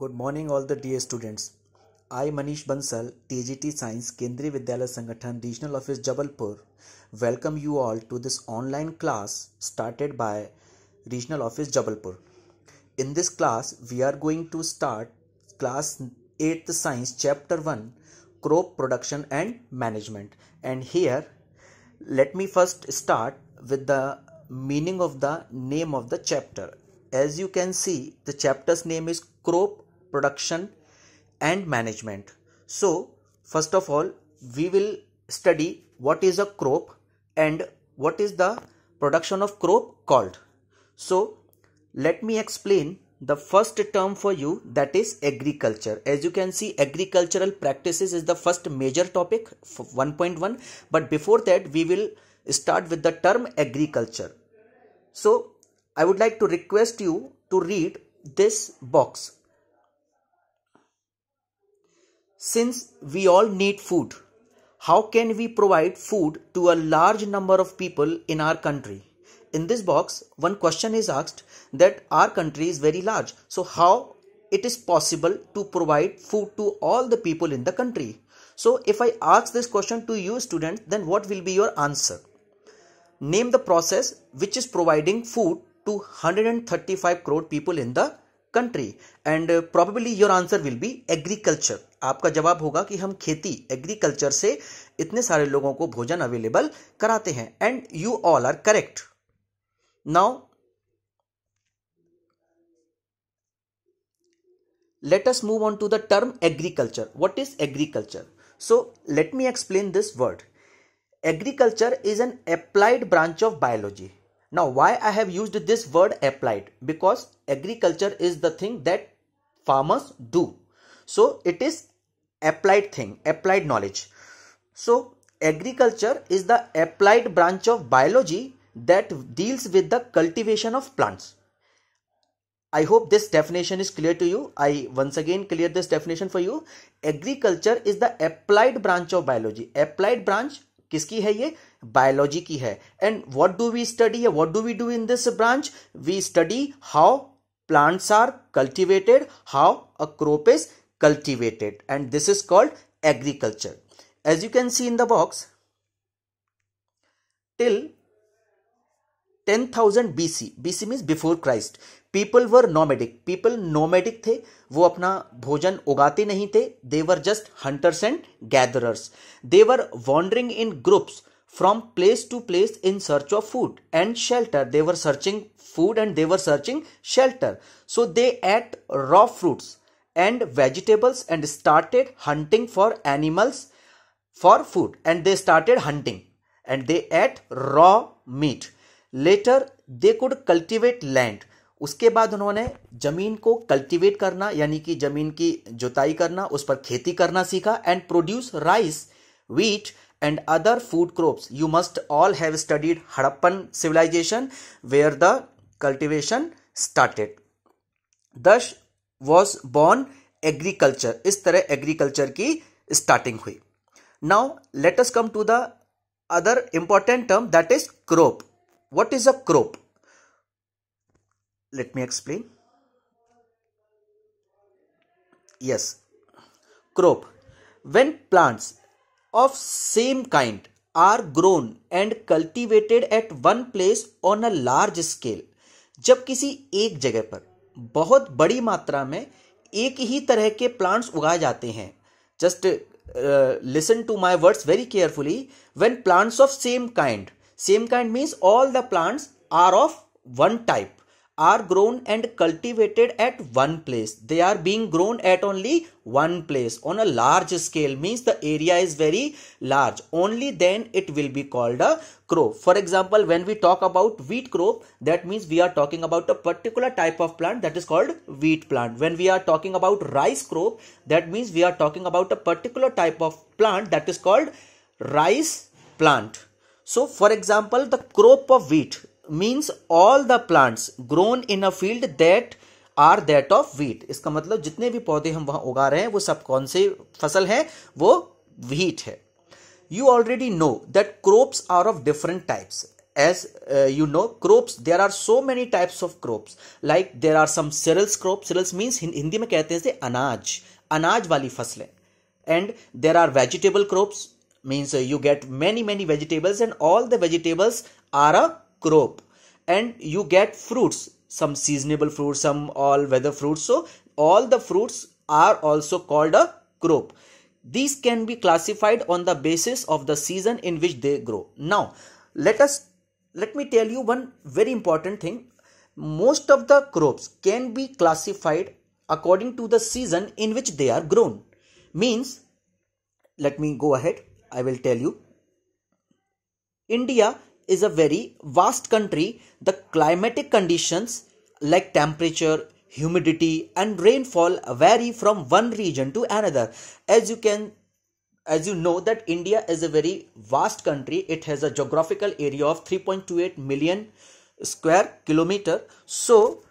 Good morning all the dear students I Manish Bansal TGT science Kendriya Vidyalaya Sangathan regional office Jabalpur welcome you all to this online class started by regional office Jabalpur in this class we are going to start class eighth science chapter one crop production and management and here let me first start with the meaning of the name of the chapter as you can see the chapter's name is crop production and management so first of all we will study what is a crop and what is the production of crop called so let me explain the first term for you that is agriculture as you can see agricultural practices is the first major topic 1.1 but before that we will start with the term agriculture so i would like to request you to read this box since we all need food, how can we provide food to a large number of people in our country? In this box, one question is asked that our country is very large. So, how it is possible to provide food to all the people in the country? So, if I ask this question to you, student, then what will be your answer? Name the process which is providing food to 135 crore people in the country, and uh, probably your answer will be agriculture. आपका जवाब होगा कि हम खेती agriculture से इतने सारे लोगों को भोजन अवेलेबल कराते हैं and you all are correct now let us move on to the term agriculture what is agriculture so let me explain this word agriculture is an applied branch of biology now why I have used this word applied because agriculture is the thing that farmers do so it is applied thing applied knowledge so agriculture is the applied branch of biology that deals with the cultivation of plants I hope this definition is clear to you I once again clear this definition for you agriculture is the applied branch of biology applied branch किसकी है ये biology की है and what do we study what do we do in this branch we study how plants are cultivated how crop is cultivated and this is called agriculture as you can see in the box till 10000 bc bc means before christ people were nomadic people nomadic the they were just hunters and gatherers they were wandering in groups from place to place in search of food and shelter they were searching food and they were searching shelter so they ate raw fruits and vegetables and started hunting for animals for food and they started hunting and they ate raw meat later they could cultivate land उसके बाद उन्होंने जमीन को cultivate करना यानी कि जमीन की जुताई करना उस पर खेती करना सीखा and produce rice wheat and other food crops you must all have studied Harappan civilization where the cultivation started thus was born agriculture इस तरह एग्रीकल्चर की स्टार्टिंग हुई now let's come to the other important term that is crop what is a crop let me explain yes crop when plants of same kind are grown and cultivated at one place on a large scale जब किसी एक जगह पर बहुत बड़ी मात्रा में एक ही तरह के प्लांट्स उगाए जाते हैं just listen to my words very carefully when plants of same kind same kind means all the plants are of one type are grown and cultivated at one place they are being grown at only one place on a large scale means the area is very large only then it will be called a crop for example when we talk about wheat crop that means we are talking about a particular type of plant that is called wheat plant when we are talking about rice crop that means we are talking about a particular type of plant that is called rice plant so for example the crop of wheat means all the plants grown in a field that are that of wheat इसका मतलब जितने भी पौधे हम वहां उगा रहे हैं वो सब कौन से फसल है वो व्हीट है you already know that crops are of different types as you know crops there are so many types of crops like there are some cereals crop cereals means Hindi में कहते हैं अनाज अनाज वाली फसलें and there are vegetable crops means you get many many vegetables and all the vegetables are a crop and you get fruits some seasonable fruits some all weather fruits so all the fruits are also called a crop these can be classified on the basis of the season in which they grow now let us let me tell you one very important thing most of the crops can be classified according to the season in which they are grown means let me go ahead i will tell you india is a very vast country, the climatic conditions like temperature, humidity and rainfall vary from one region to another. As you can as you know that India is a very vast country. It has a geographical area of 3.28 million square kilometer. So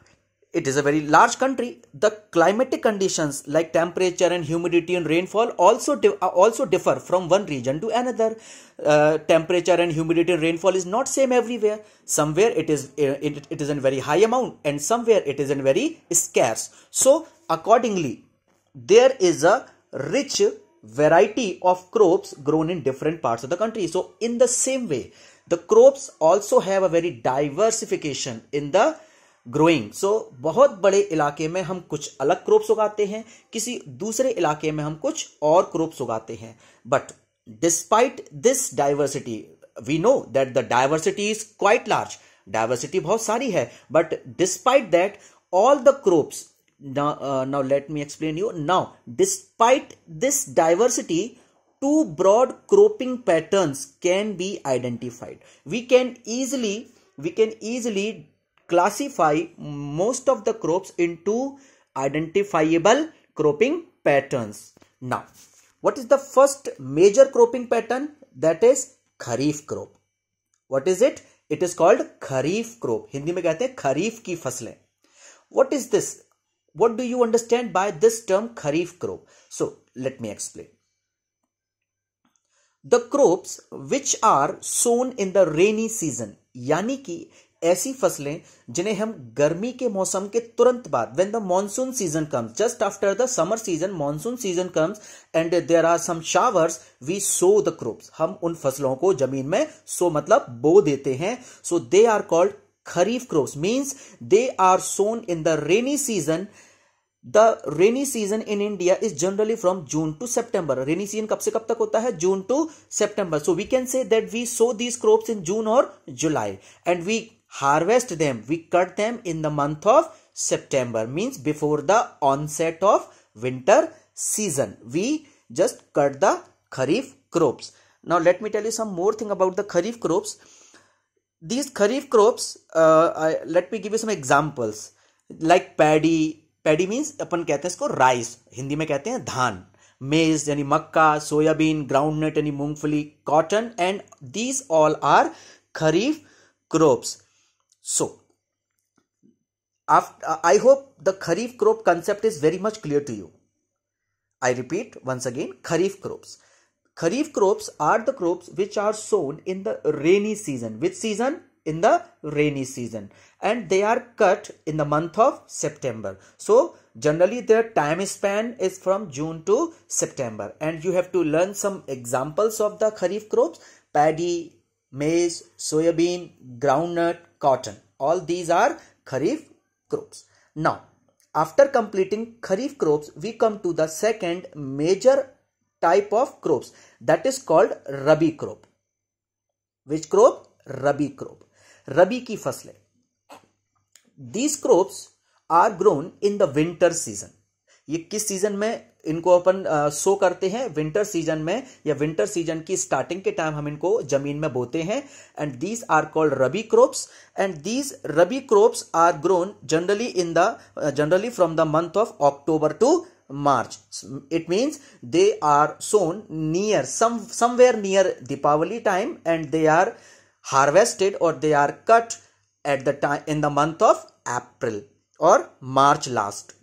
it is a very large country. The climatic conditions like temperature and humidity and rainfall also di- uh, also differ from one region to another. Uh, temperature and humidity and rainfall is not same everywhere. Somewhere it is uh, it, it is in very high amount and somewhere it is in very scarce. So accordingly, there is a rich variety of crops grown in different parts of the country. So in the same way, the crops also have a very diversification in the growing so so, बहुत बड़े इलाके में हम कुछ अलग crops उगाते हैं किसी दूसरे इलाके में हम कुछ और क्रॉप्स उगाते हैं but despite this diversity we know that the diversity is quite large diversity बहुत सारी है but despite that all the crops now let me explain you now despite this diversity two broad cropping pattern can be identified we can easily we can easily classify most of the crops into identifiable cropping patterns. Now, what is the first major cropping pattern? That is Kharif crop. What is it? It is called Kharif crop. Hindi mein kehte hai Kharif ki fasle. What is this? What do you understand by this term Kharif crop? So, let me explain. The crops which are sown in the rainy season, yani ki ऐसी फसलें जिन्हें हम गर्मी के मौसम के तुरंत बाद when the monsoon season comes just after the summer season monsoon season comes and there are some showers we sow the crops हम उन फसलों को जमीन में सो मतलब बो देते हैं so they are called kharif crops means they are sown in the rainy season the rainy season in India is generally from June to September rainy season कब से कब तक होता है June to September so we can say that we sow these crop in June और July and we harvest them we cut them in the month of september means before the onset of winter season we just cut the kharif crops now let me tell you some more thing about the kharif crops these kharif crops uh, I, let me give you some examples like paddy paddy means अपन कहते हैं इसको rice Hindi में कहते हैं धान मेज यानी मक्का सोयाबीन ग्राउंडनट यानी मूंगफली cotton and these all are kharif crops So, after, uh, I hope the Kharif crop concept is very much clear to you. I repeat once again Kharif crops. Kharif crops are the crops which are sown in the rainy season. Which season? In the rainy season. And they are cut in the month of September. So, generally their time span is from June to September. And you have to learn some examples of the Kharif crops. Paddy, maize, soya bean, groundnut, cotton. All these are kharif crops. Now, after completing kharif crops, we come to the second major type of crops that is called rabi crop. Which crop? Rabi crop. Rabi ki fasle. These crops are grown in the winter season. ये किस season में इनको अपन सो करते हैं winter season में या winter season की starting के टाइम हम इनको जमीन में बोते हैं and these are called rabi crops and these rabi crops are grown generally in the generally from the month of October to March it means they are sown near somewhere near Deepawali time and they are harvested और they are cut at the time in the month of April और March last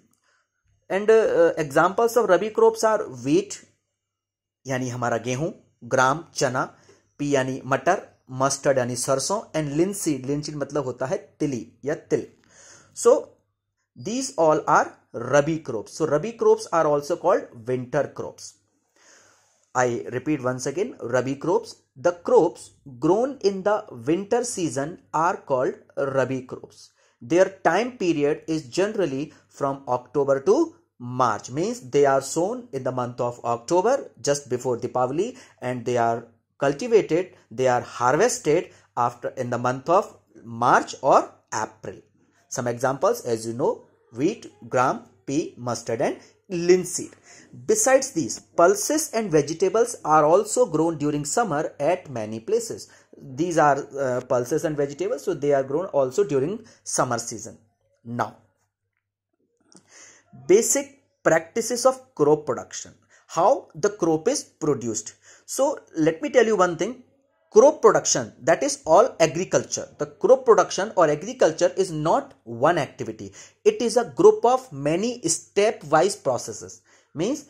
and examples of rabi crops are wheat यानी हमारा गेहूं ग्राम चना P यानी मटर mustard यानी सरसों एंड लिंसीड लिंसीड मतलब होता है तिली या तिल so these all are rabi crops so rabi crops are also called winter crops I repeat once again rabi crops the crops grown in the winter season are called rabi crops Their time period is generally from October to March means they are sown in the month of October just before Deepavali and they are cultivated they are harvested after in the month of March or April. Some examples as you know wheat, gram, pea, mustard and linseed. Besides these, pulses and vegetables are also grown during summer at many places these are uh, pulses and vegetables so they are grown also during summer season now basic practices of crop production how the crop is produced so let me tell you one thing crop production that is all agriculture the crop production or agriculture is not one activity it is a group of many step wise processes means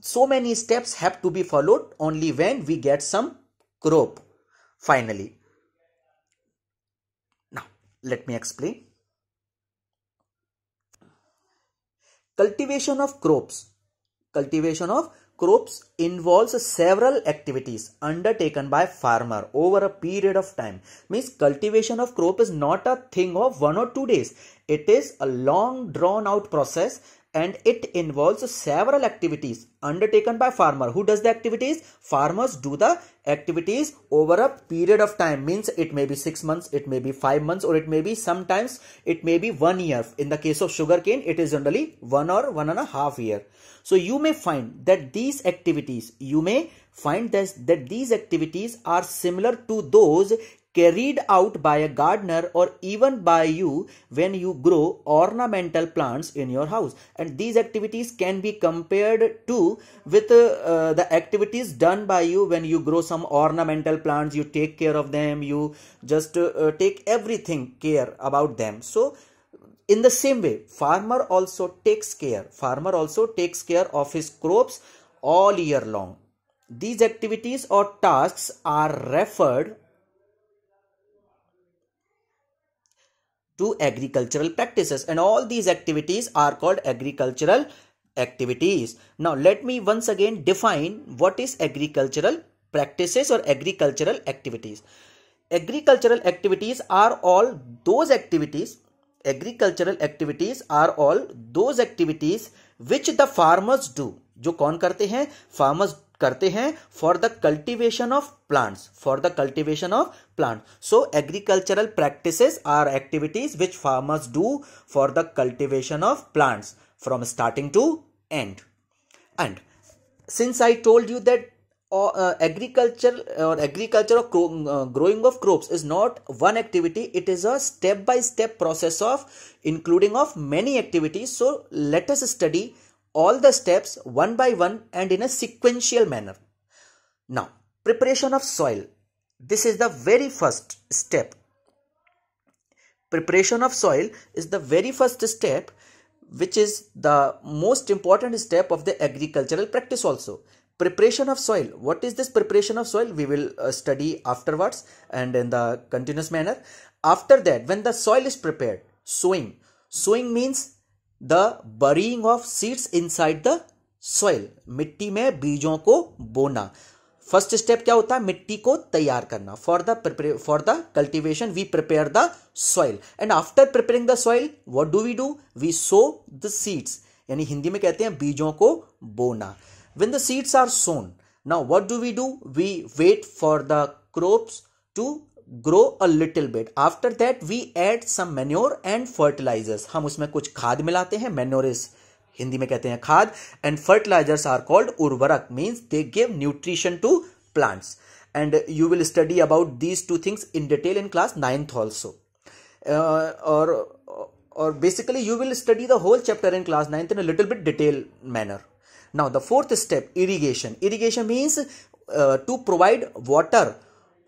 so many steps have to be followed only when we get some crop Finally, now let me explain. Cultivation of crops. Cultivation of crops involves several activities undertaken by farmer over a period of time means cultivation of crop is not a thing of one or two days it is a long drawn out process and it involves several activities undertaken by farmer who does the activities farmers do the activities over a period of time means it may be 6 months it may be 5 months or it may be sometimes it may be 1 year in the case of sugarcane it is generally 1 or one and a half year so you may find that these activities you may find this, that these activities are similar to those carried out by a gardener or even by you when you grow ornamental plants in your house and these activities can be compared to with uh, uh the activities done by you when you grow some ornamental plants you take care of them you just uh, uh, take everything care about them so in the same way farmer also takes care farmer also takes care of his crops all year long these activities or tasks are referred to agricultural practices and all these activities are called agricultural activities. Now let me once again define what is agricultural practices or agricultural activities. Agricultural activities are all those activities agricultural activities are all those activities which the farmers do jo kon karte hain farmers करते हैं for the cultivation of plants for the cultivation of plant. So agricultural practices are activities which farmers do for the cultivation of plants from starting to end. And since I told you that or uh, uh, agriculture or agriculture of cro- uh, growing of crops is not one activity it is a step by step process of including of many activities so let us study all the steps one by one and in a sequential manner now preparation of soil this is the very first step. Preparation of soil is the very first step which is the most important step of the agricultural practice also preparation of soil what is this preparation of soil we will uh, study afterwards and in the continuous manner after that when the soil is prepared sowing sowing means the burying of seeds inside the soil. Mitti mein bijo ko bona. First step क्या होता है मिट्टी को तैयार करना for the for the cultivation we prepare the soil and after preparing the soil what do we do we sow the seeds यानी हिंदी में कहते हैं बीजों को बोना when the seeds are sown now what do we do we wait for the crops to grow a little bit after that we add some manure and fertilisers हम उसमें कुछ खाद मिलाते हैं मेन्योरिस्ट हिंदी में कहते हैं खाद एंड फर्टिलाइजर्स आर कॉल्ड उर्वरक means they give nutrition to plants and you will study about these two things in detail in class ninth also और or basically you will study the whole chapter in class 9th in a little bit detailed manner now the fourth step irrigation irrigation means uh, to provide water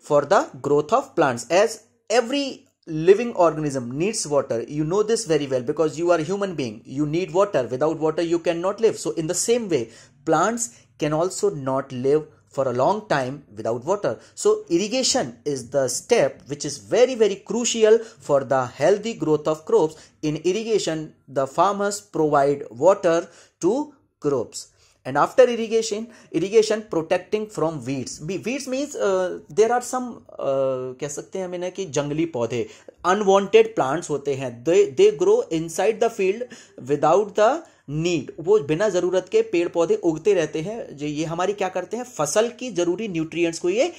for the growth of plants as every living organism needs water you know this very well because you are a human being you need water without water you cannot live so in the same way plants can also not live for a long time without water so irrigation is the step which is very very crucial for the healthy growth of crops in irrigation the farmers provide water to crops and after irrigation irrigation protecting from weeds weeds means uh, there are some uh, कह सकते हैं मैंने कि जंगली पौधे unwanted plants होते हैं they they grow inside the field without the need वो बिना ज़रूरत के पेड़ पौधे उगते रहते हैं जो ये हमारी क्या करते हैं फसल की ज़रूरी न्यूट्रिएंट्स को ये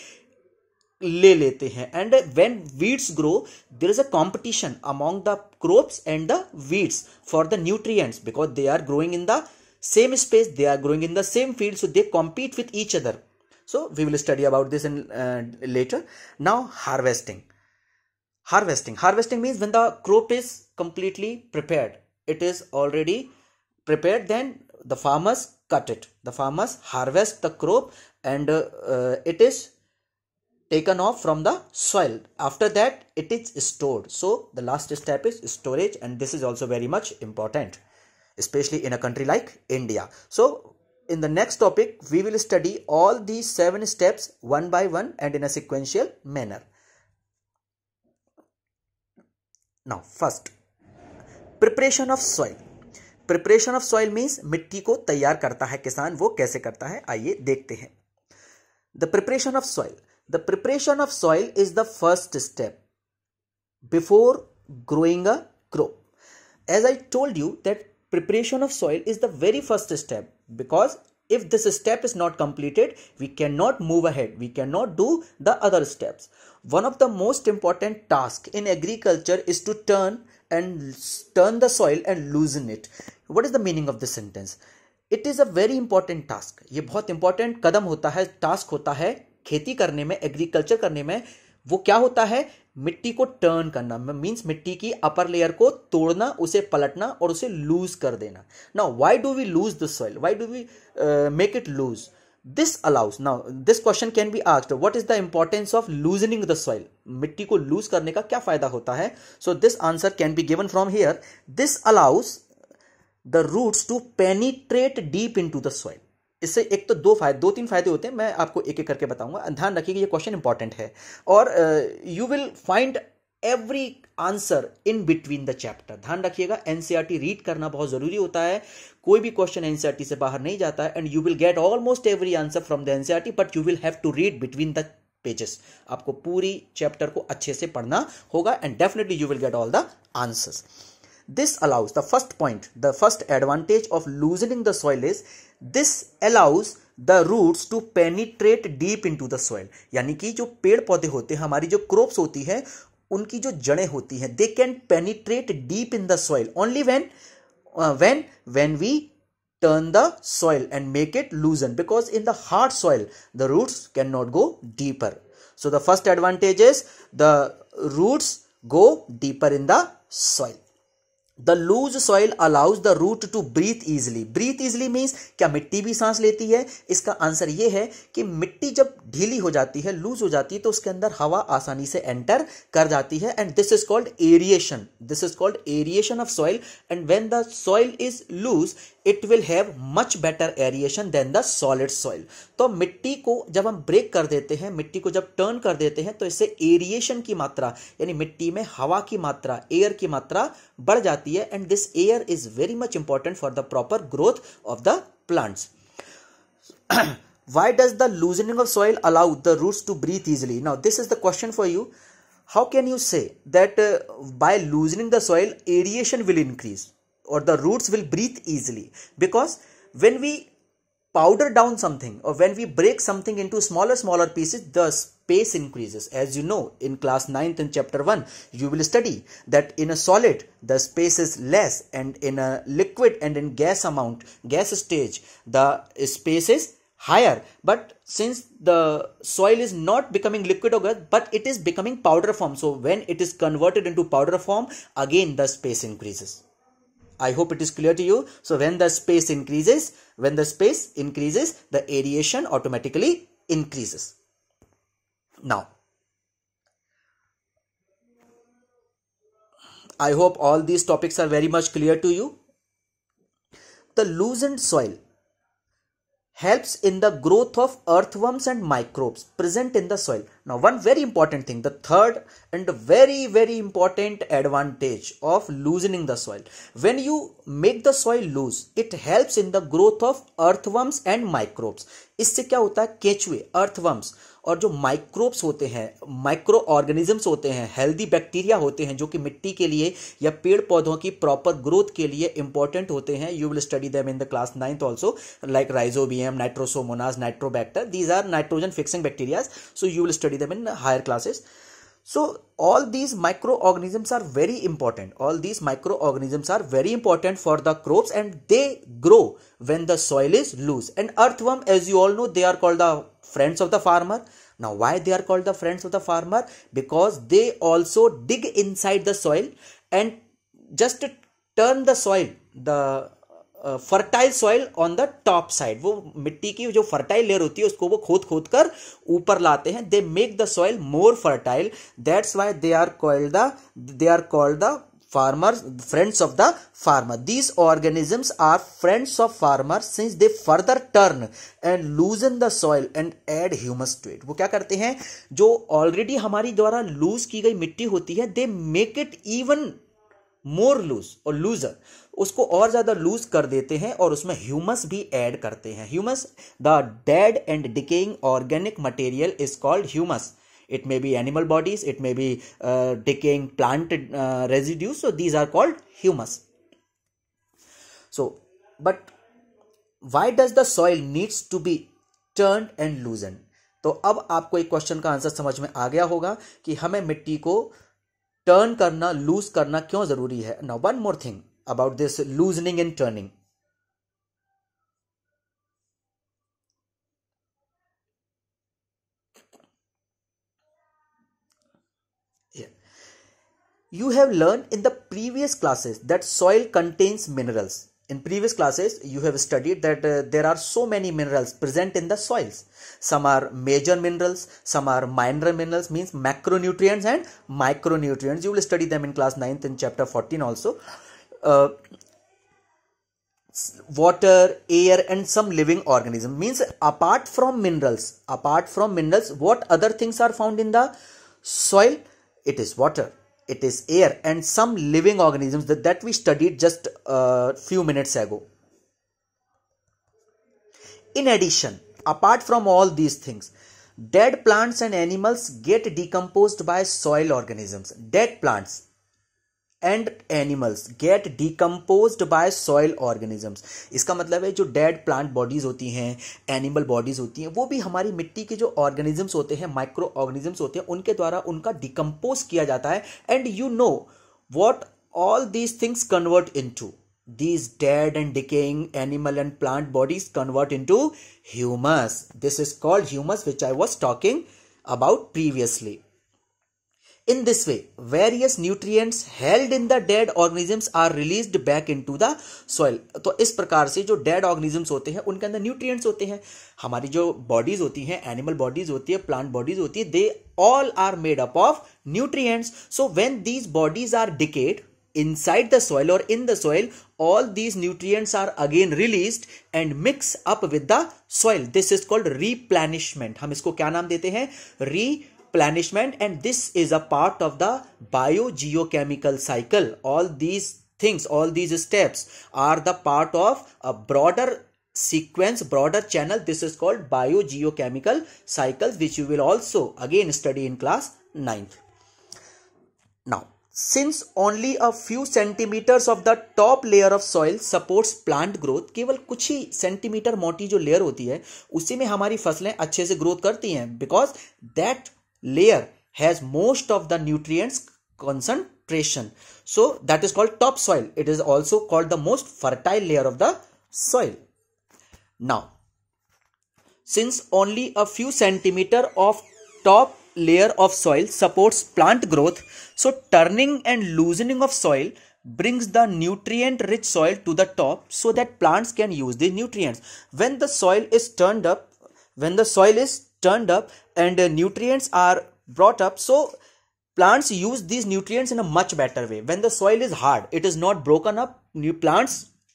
ले लेते हैं and when weeds grow there is a competition among the crops and the weeds for the nutrients because they are growing in the same space they are growing in the same field so they compete with each other so we will study about this in uh, later now harvesting harvesting harvesting means when the crop is completely prepared it is already prepared then the farmers cut it the farmers harvest the crop and uh, uh, it is taken off from the soil after that it is stored so the last step is storage and this is also very much important especially in a country like India. So in the next topic, we will study all these seven steps one by one and in a sequential manner. Now, first, preparation of soil. Preparation of soil means mitti ko tayar karta hai kisan, wo kaise karta hai, aayye dekhte hai. The preparation of soil. The preparation of soil is the first step before growing a crop. As I told you that preparation of soil is the very first step because if this step is not completed we cannot move ahead we cannot do the other steps one of the most important task in agriculture is to turn and turn the soil and loosen it what is the meaning of this sentence it is a very important task ये बहुत important कदम होता है task होता है खेती करने में agriculture करने में वो क्या होता है मिट्टी को टर्न करना मीन्स मिट्टी की अपर लेयर को तोड़ना उसे पलटना और उसे लूज कर देना now why do we loose the soil why do we make it loose this allows now this question can be asked what is the importance of loosening the soil मिट्टी को लूज करने का क्या फायदा होता है so this answer can be given from here this allows the roots to penetrate deep into the soil इससे एक तो दो फायदे दो तीन फायदे होते हैं मैं आपको एक एक करके बताऊंगा ध्यान रखिए ये क्वेश्चन इंपॉर्टेंट है और you will find every answer in between the chapter ध्यान रखिएगा एनसीईआरटी रीड e करना बहुत जरूरी होता है कोई भी क्वेश्चन एनसीईआरटी e से बाहर नहीं जाता है and you will get almost every answer from the NCERT but you will have to read between the pages आपको पूरी चैप्टर को अच्छे से पढ़ना होगा and definitely you will get all the answers this allows the first point the first advantage of loosening the soil is this allows the roots to penetrate deep into the soil यानी कि जो पेड़ पौधे होते हैं हमारी जो crops होती है उनकी जो जड़ें होती हैं they can penetrate deep in the soil only when when when we turn the soil and make it loosen because in the hard soil the roots can not go deeper so the first advantage is the roots go deeper in the soil the loose soil allows the root to breathe easily breathe easily means क्या मिट्टी भी सांस लेती है इसका answer यह है कि मिट्टी जब ढीली हो जाती है लूज हो जाती है तो उसके अंदर हवा आसानी से एंटर कर जाती है and this is called aeration this is called aeration of soil and when the soil is loose it will have much better aeration than the solid soil तो मिट्टी को जब हम ब्रेक कर देते हैं मिट्टी को जब टर्न कर देते हैं तो इससे एरिएशन की मात्रा यानी मिट्टी में हवा की मात्रा एयर की मात्रा बढ़ जाती है and this air is very much important for the proper growth of the plants why does the loosening of soil allow the roots to breathe easily now this is the question for you how can you say that by loosening the soil aeration will increase or the roots will breathe easily because when we powder down something or when we break something into smaller smaller pieces the space increases as you know in class 9th and chapter 1 you will study that in a solid the space is less and in a liquid and in gas amount gas stage the space is higher but since the soil is not becoming liquid or gas but it is becoming powder form so when it is converted into powder form again the space increases I hope it is clear to you. So when the space increases, when the space increases, the aeration automatically increases. Now, I hope all these topics are very much clear to you. The loosened soil helps in the growth of earthworms and microbes present in the soil. Now, one very important thing, the third and very, very important advantage of loosening the soil. When you make the soil loose, it helps in the growth of earthworms and microbes. इससे क्या होता है केचुए और जो microbes होते हैं micro organisms होते हैं हेल्दी बैक्टीरिया होते हैं जो कि मिट्टी के लिए या पेड़ पौधों की प्रॉपर ग्रोथ के लिए इंपॉर्टेंट होते हैं you will study them in the class ninth also like rhizobium nitrosomonas nitrobacter these are nitrogen fixing bacterias so you will study them in higher classes so all these microorganisms are very important all these microorganisms are very important for the crops and they grow when the soil is loose and earthworm as you all know they are called the friends of the farmer now why they are called the friends of the farmer because they also dig inside the soil and just turn the soil the fertile soil on the top side वो मिट्टी की जो fertile layer होती है उसको वो खोद खोद कर ऊपर लाते हैं they make the soil more fertile that's why they are called the they are called the friends of the farmer these these are friends of farmer since they further turn and loose in the soil and add humus to it वो क्या करते हैं जो already हमारी द्वारा loose की गई मिट्टी होती है they make it even more loose और लूजर उसको और ज्यादा लूज कर देते हैं और उसमें ह्यूमस भी एड करते हैं humus the dead and decaying organic material is called humus it may be animal bodies it may be decaying plant residues so these are called humus so but why does the soil needs to be turn and loosen तो अब आपको एक question का answer समझ में आ गया होगा कि हमें मिट्टी को टर्न करना लूज करना क्यों जरूरी है now one more thing about this loosening and turning you have learn in the previous classes that soil contains minerals in previous classes, you have studied that uh, there are so many minerals present in the soils. Some are major minerals, some are minor minerals, means macronutrients and micronutrients. You will study them in class 9th in chapter 14 also. Uh, water, air, and some living organism means apart from minerals, apart from minerals, what other things are found in the soil? It is water it is air and some living organisms that, that we studied just a uh, few minutes ago in addition apart from all these things dead plants and animals get decomposed by soil organisms dead plants and animals get decompose by soil organisms इसका मतलब है जो dead plant bodies होती हैं animal bodies होती हैं वो भी हमारी मिट्टी के जो ऑर्गेनिजम्स होते हैं माइक्रो ऑर्गेनिजम्स होते हैं उनके द्वारा उनका डिकम्पोज किया जाता है and you know what all these things convert into these dead and decaying animal and plant bodies convert into humus this is called humus which I was talking about previously in this way various nutrients held in the dead organisms are released back into the soil तो इस प्रकार से जो dead organisms होते हैं उनके अंदर nutrients होते हैं हमारी जो बॉडीज होती हैं एनिमल बॉडीज होती है प्लांट बॉडीज होती है they all are made up of nutrients so when these bodies are decayed side the soil और in the soil all these nutrients are again release and mix up with the soil this is called replenishment हम इसको क्या नाम देते हैं री replenishment and this is a part of the biogeochemical cycle all these things all these steps are the part of a broader sequence broader channel this is called biogeochemical cycle which you will also again study in class 9th now since only a few centimeters of the top layer of soil supports plant growth केवल कुछ ही centimetre मोटी जो layer होती है उसी में हमारी फसलें अच्छे से ग्रोथ करती हैं because that layer has most of the nutrients concentration so that is called topsoil it is also called the most fertile layer of the soil now since only a few centimeter of top layer of soil supports plant growth so turning and loosening of soil brings the nutrient rich soil to the top so that plants can use the nutrients when the soil is turned up when the soil is turned up and uh, nutrients are brought up so plants use these nutrients in a much better way when the soil is hard it is not broken up new plants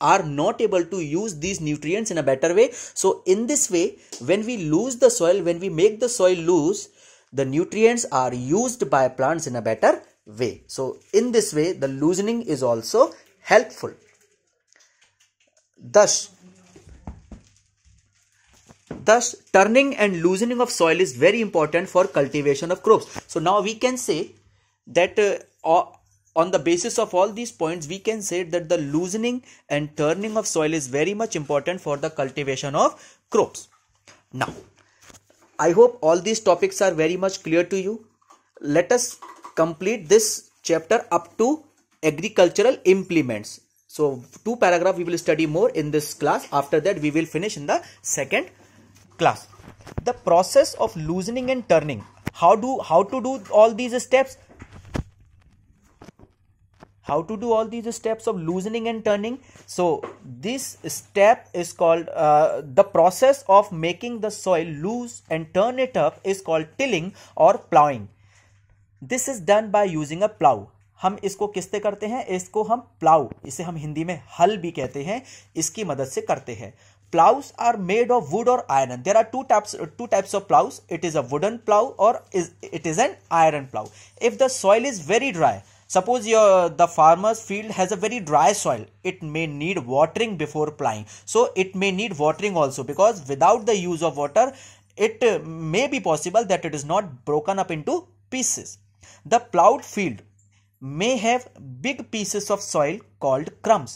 are not able to use these nutrients in a better way so in this way when we lose the soil when we make the soil loose the nutrients are used by plants in a better way so in this way the loosening is also helpful thus Thus, turning and loosening of soil is very important for cultivation of crops. So now we can say that uh, on the basis of all these points, we can say that the loosening and turning of soil is very much important for the cultivation of crops. Now, I hope all these topics are very much clear to you. Let us complete this chapter up to agricultural implements. So, two paragraph we will study more in this class. After that, we will finish in the second class the process of loosening and turning how do how to do all these steps how to do all these steps of loosening and turning so this step is called uh, the process of making the soil loose and turn it up is called tilling or plowing this is done by using a plow हम इसको किससे करते हैं इसको हम plough इसे हम हिंदी में हल भी कहते हैं इसकी मदद से करते हैं plows are made of wood or iron there are two types two types of plows it is a wooden plow or is it is an iron plow if the soil is very dry suppose your the farmer's field has a very dry soil it may need watering before plowing so it may need watering also because without the use of water it may be possible that it is not broken up into pieces the plowed field may have big pieces of soil called crumbs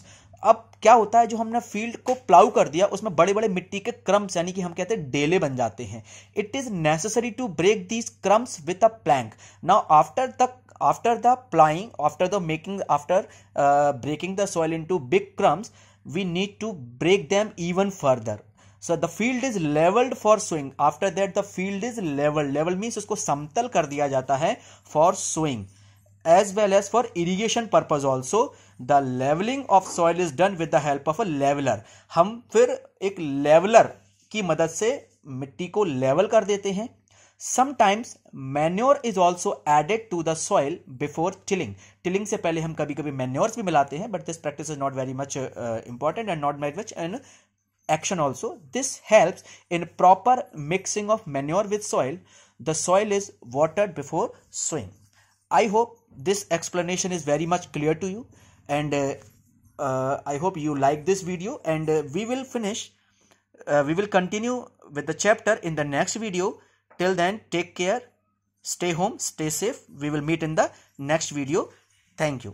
अब क्या होता है जो हमने field को plough कर दिया उसमें बड़े बड़े मिट्टी के क्रम्स यानी कि हम कहते हैं डेले बन जाते हैं it is necessary to break these crumbs with a plank now after the after the ploughing after the making after breaking the soil into big crumbs we need to break them even further so the field is levelled for sowing after that the field is level level means उसको समतल कर दिया जाता है for sowing as well as for irrigation purpose also the leveling of soil is done with the help of a leveler हम फिर एक leveler की मदद से मिट्टी को level कर देते हैं sometimes manure is also added to the soil before tilling tilling से पहले हम कभी कभी मैन्योर्स भी मिलाते हैं but this practice is not very much important and not very much and action also this helps in proper mixing of manure with soil the soil is watered before sowing i hope this explanation is very much clear to you and uh, uh, i hope you like this video and uh, we will finish uh, we will continue with the chapter in the next video till then take care stay home stay safe we will meet in the next video thank you